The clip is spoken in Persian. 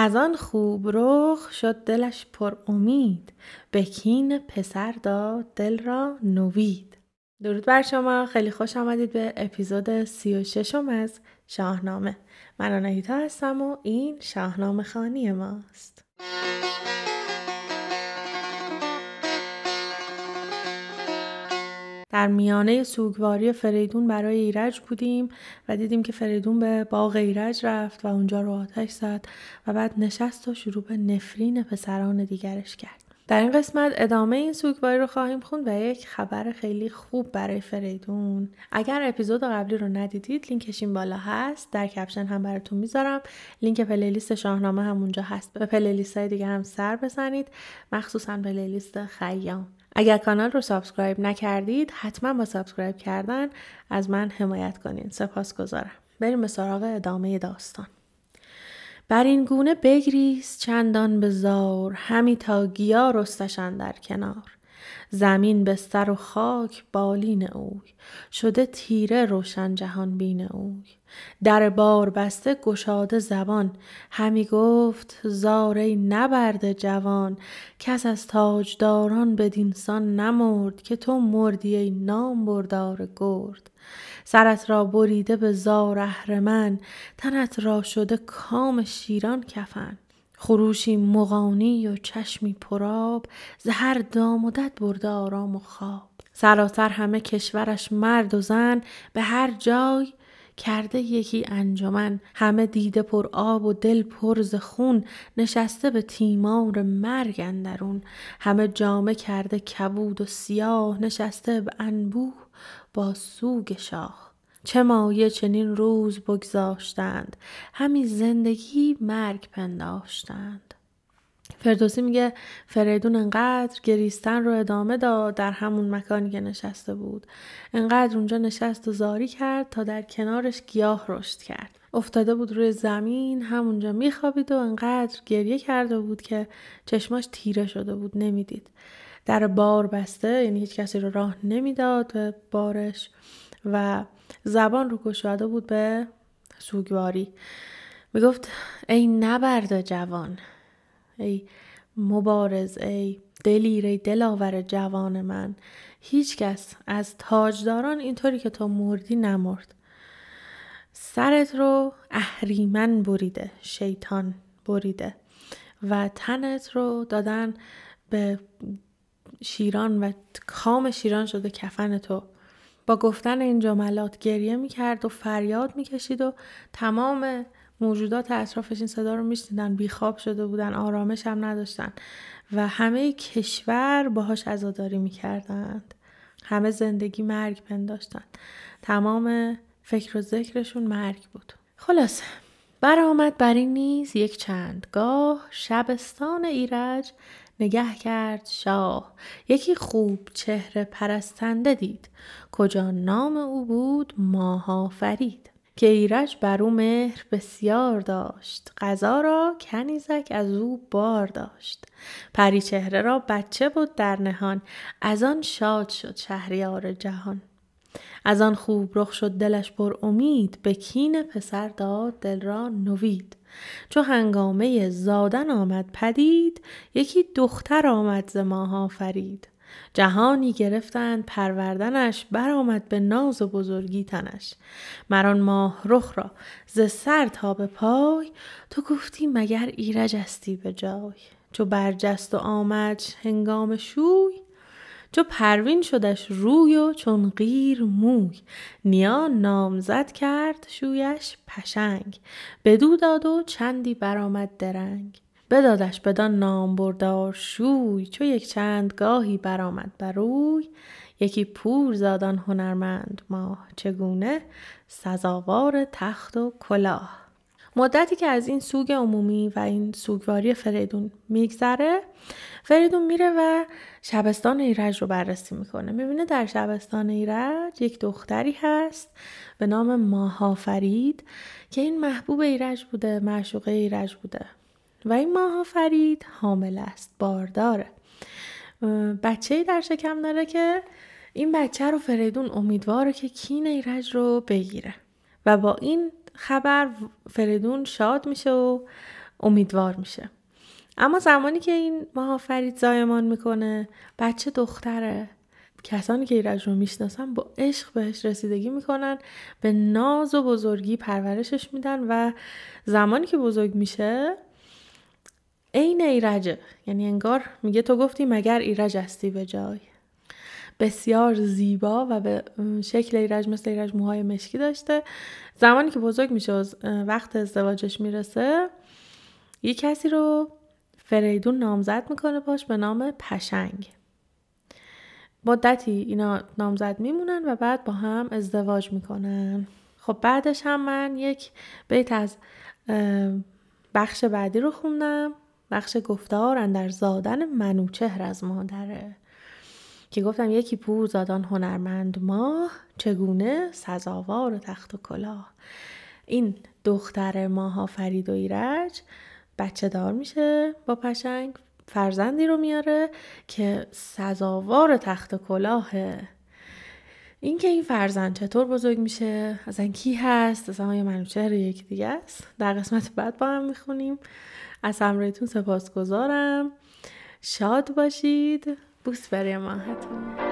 از آن خوب رخ شد دلش پر امید به کین پسر داد دل را نوید درود بر شما خیلی خوش آمدید به اپیزود 36 ششم از شاهنامه من آناهیتا هستم و این شاهنامه خانی ماست در میانه سوگواری فریدون برای ایرج بودیم و دیدیم که فریدون به باغ ایرج رفت و اونجا رو آتش زد و بعد نشست و شروع به نفرین پسران دیگرش کرد. در این قسمت ادامه این سوگواری رو خواهیم خوند و یک خبر خیلی خوب برای فریدون اگر اپیزود قبلی رو ندیدید لینکش این بالا هست در کپشن هم براتون میذارم لینک پلیلیست شاهنامه هم اونجا هست به پلیلیست های دیگه هم سر بزنید مخصوصا پلیلیست خیام اگر کانال رو سابسکرایب نکردید حتما با سابسکرایب کردن از من حمایت کنین سپاس گذارم بریم به سراغ ادامه داستان بر این گونه بگریز چندان بزار زار همی تا گیا رستشن در کنار زمین به سر و خاک بالین اوی شده تیره روشن جهان بین اوی در بار بسته گشاده زبان همی گفت زاره نبرد جوان کس از تاجداران دینسان نمرد که تو مردی نام بردار گرد سرت را بریده به زار اهرمن تنت را شده کام شیران کفن خروشی مغانی و چشمی پراب زهر دامدت برده آرام و خواب سراسر همه کشورش مرد و زن به هر جای کرده یکی انجمن همه دیده پر آب و دل پر ز خون نشسته به تیمار مرگ اندرون همه جامه کرده کبود و سیاه نشسته به انبوه با سوگ شاه چه مایه چنین روز بگذاشتند همین زندگی مرگ پنداشتند فردوسی میگه فریدون انقدر گریستن رو ادامه داد در همون مکانی که نشسته بود انقدر اونجا نشست و زاری کرد تا در کنارش گیاه رشد کرد افتاده بود روی زمین همونجا میخوابید و انقدر گریه کرده بود که چشماش تیره شده بود نمیدید در بار بسته یعنی هیچ کسی رو راه نمیداد به بارش و زبان رو گشاده بود به سوگواری میگفت ای نبرد جوان ای مبارز ای دلیر ای دلاور جوان من هیچکس از تاجداران اینطوری که تو مردی نمرد سرت رو اهریمن بریده شیطان بریده و تنت رو دادن به شیران و کام شیران شده کفن تو با گفتن این جملات گریه میکرد و فریاد میکشید و تمام موجودات اطرافش این صدا رو میشنیدن بیخواب شده بودن آرامش هم نداشتند و همه کشور باهاش عزاداری میکردند همه زندگی مرگ پنداشتند تمام فکر و ذکرشون مرگ بود خلاصه برآمد بر این نیز یک چند گاه شبستان ایرج نگه کرد شاه یکی خوب چهره پرستنده دید کجا نام او بود ماها فرید که ایرش بر او مهر بسیار داشت غذا را کنیزک از او بار داشت پری چهره را بچه بود در نهان از آن شاد شد شهریار جهان از آن خوب رخ شد دلش پر امید به کین پسر داد دل را نوید چو هنگامه زادن آمد پدید یکی دختر آمد ز ماها فرید جهانی گرفتند پروردنش برآمد به ناز و بزرگی تنش مران ماه رخ را ز سر تا به پای تو گفتی مگر ایرج استی به جای چو برجست و آمد هنگام شوی چو پروین شدش روی و چون غیر موی نیا نامزد کرد شویش پشنگ بدو داد و چندی برآمد درنگ بدادش بدان نام بردار شوی چو یک چند گاهی برآمد بر روی یکی پور زادان هنرمند ماه چگونه سزاوار تخت و کلاه مدتی که از این سوگ عمومی و این سوگواری فریدون میگذره فریدون میره و شبستان ایرج رو بررسی میکنه میبینه در شبستان ایرج یک دختری هست به نام ماها فرید که این محبوب ایرج بوده معشوقه ایرج بوده و این ماها فرید حامل است بارداره بچه در شکم داره که این بچه رو فریدون امیدواره که کین ایرج رو بگیره و با این خبر فریدون شاد میشه و امیدوار میشه اما زمانی که این فرید زایمان میکنه بچه دختره کسانی که ایرج رو میشناسن با عشق بهش رسیدگی میکنن به ناز و بزرگی پرورشش میدن و زمانی که بزرگ میشه عین ایرجه یعنی انگار میگه تو گفتی مگر ایرج هستی به جای بسیار زیبا و به شکل ایرج مثل ایرج موهای مشکی داشته زمانی که بزرگ میشه وقت ازدواجش میرسه یه کسی رو فریدون نامزد میکنه باش به نام پشنگ مدتی اینا نامزد میمونن و بعد با هم ازدواج میکنن خب بعدش هم من یک بیت از بخش بعدی رو خوندم بخش گفتار در زادن منوچهر از مادره که گفتم یکی پور زادان هنرمند ما چگونه سزاوار و تخت و کلاه این دختر ماها فرید و ایرج بچه دار میشه با پشنگ فرزندی رو میاره که سزاوار تخت و کلاهه اینکه این فرزند چطور بزرگ میشه اصلا کی هست اصلا آیا منوچهر یکی دیگه است در قسمت بعد با هم میخونیم از همراهیتون سپاسگزارم شاد باشید Puss Mariamma. Hej